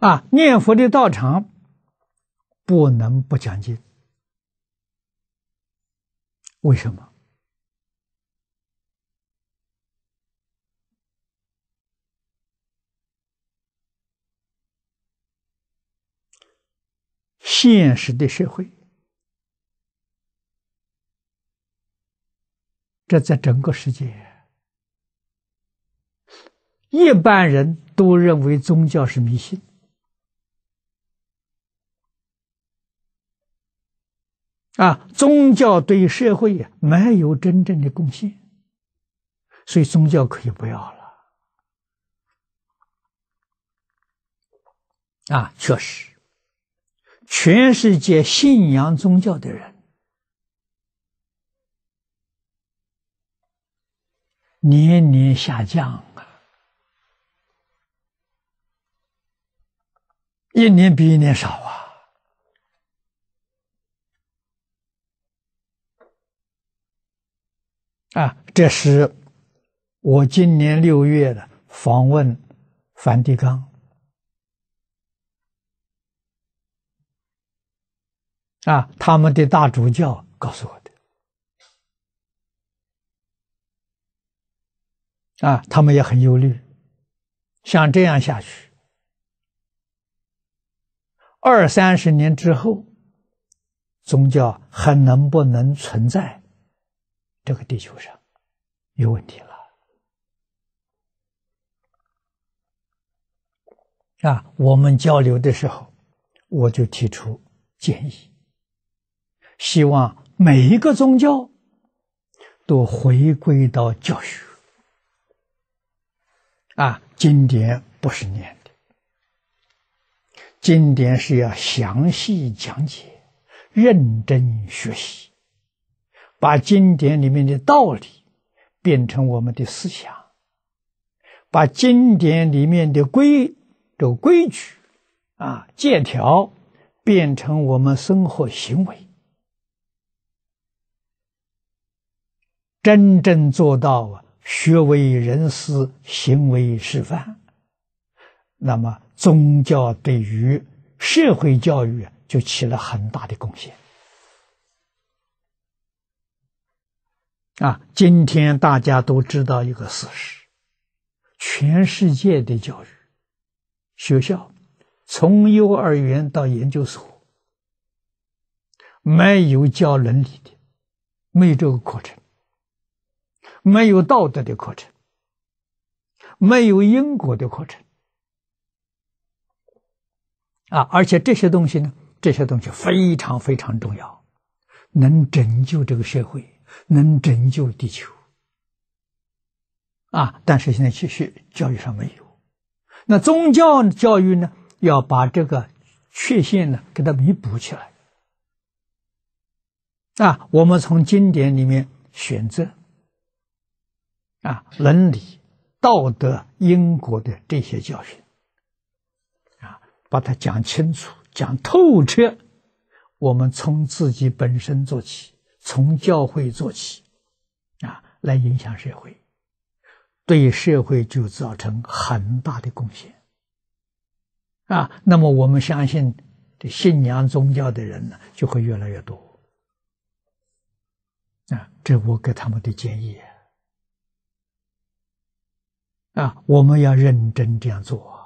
啊，念佛的道场不能不讲经，为什么？现实的社会，这在整个世界，一般人都认为宗教是迷信。啊，宗教对社会没有真正的贡献，所以宗教可以不要了。啊，确实，全世界信仰宗教的人年年下降啊，一年比一年少啊。啊，这是我今年六月的访问梵蒂冈。啊，他们的大主教告诉我的。啊，他们也很忧虑，像这样下去，二三十年之后，宗教还能不能存在？这个地球上有问题了啊！我们交流的时候，我就提出建议，希望每一个宗教都回归到教学啊，经典不是念的，经典是要详细讲解，认真学习。把经典里面的道理变成我们的思想，把经典里面的规的规矩啊借条变成我们生活行为，真正做到啊学为人师，行为示范，那么宗教对于社会教育就起了很大的贡献。啊，今天大家都知道一个事实：全世界的教育学校，从幼儿园到研究所，没有教伦理的，没有这个课程，没有道德的课程，没有因果的课程。啊，而且这些东西呢，这些东西非常非常重要，能拯救这个社会。能拯救地球啊！但是现在其实教育上没有。那宗教教育呢？要把这个缺陷呢，给它弥补起来。啊，我们从经典里面选择啊，伦理、道德、因果的这些教训啊，把它讲清楚、讲透彻。我们从自己本身做起。从教会做起，啊，来影响社会，对社会就造成很大的贡献，啊，那么我们相信，这信仰宗教的人呢，就会越来越多，啊，这我给他们的建议，啊，我们要认真这样做。